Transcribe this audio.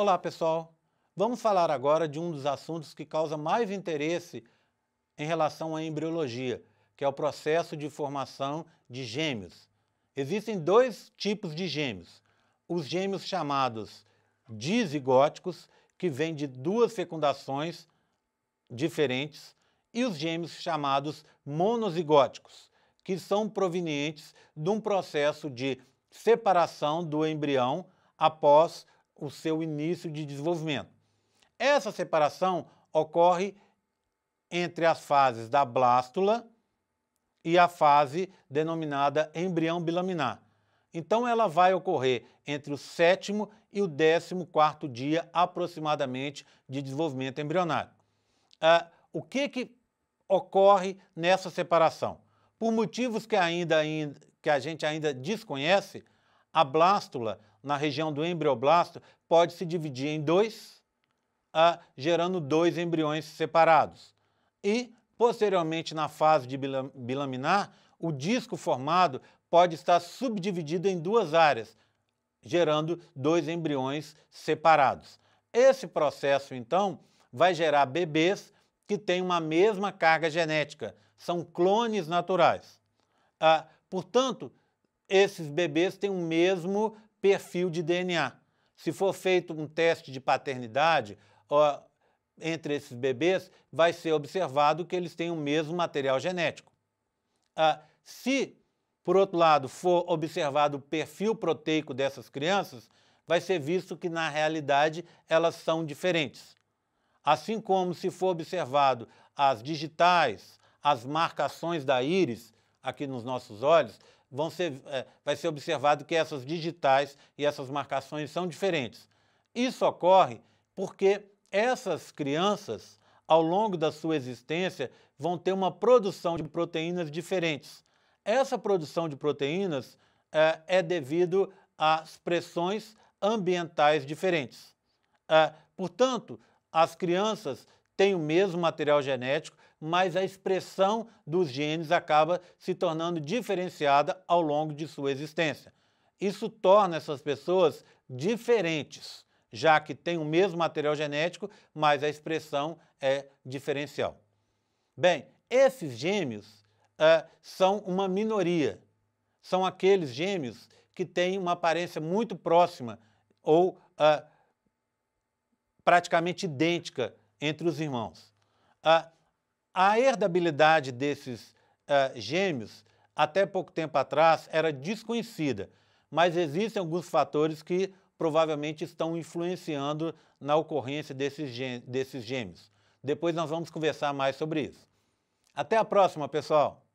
Olá, pessoal. Vamos falar agora de um dos assuntos que causa mais interesse em relação à embriologia, que é o processo de formação de gêmeos. Existem dois tipos de gêmeos: os gêmeos chamados dizigóticos, que vêm de duas fecundações diferentes, e os gêmeos chamados monozigóticos, que são provenientes de um processo de separação do embrião após o seu início de desenvolvimento. Essa separação ocorre entre as fases da blástula e a fase denominada embrião bilaminar. Então ela vai ocorrer entre o sétimo e o décimo quarto dia aproximadamente de desenvolvimento embrionário. Ah, o que, que ocorre nessa separação? Por motivos que, ainda, que a gente ainda desconhece, a blástula na região do embrioblasto pode se dividir em dois, ah, gerando dois embriões separados. E, posteriormente, na fase de bilaminar, o disco formado pode estar subdividido em duas áreas, gerando dois embriões separados. Esse processo, então, vai gerar bebês que têm uma mesma carga genética, são clones naturais. Ah, portanto, esses bebês têm o mesmo perfil de DNA. Se for feito um teste de paternidade ó, entre esses bebês, vai ser observado que eles têm o mesmo material genético. Ah, se, por outro lado, for observado o perfil proteico dessas crianças, vai ser visto que, na realidade, elas são diferentes. Assim como, se for observado as digitais, as marcações da íris, aqui nos nossos olhos, vão ser, é, vai ser observado que essas digitais e essas marcações são diferentes. Isso ocorre porque essas crianças, ao longo da sua existência, vão ter uma produção de proteínas diferentes. Essa produção de proteínas é, é devido às pressões ambientais diferentes. É, portanto, as crianças tem o mesmo material genético, mas a expressão dos genes acaba se tornando diferenciada ao longo de sua existência. Isso torna essas pessoas diferentes, já que tem o mesmo material genético, mas a expressão é diferencial. Bem, esses gêmeos eh, são uma minoria. São aqueles gêmeos que têm uma aparência muito próxima ou eh, praticamente idêntica entre os irmãos. a herdabilidade desses eh, gêmeos, até pouco tempo atrás, era desconhecida, mas existem alguns fatores que provavelmente estão influenciando na ocorrência desses gêmeos. Depois nós vamos conversar mais sobre isso. Até a próxima, pessoal!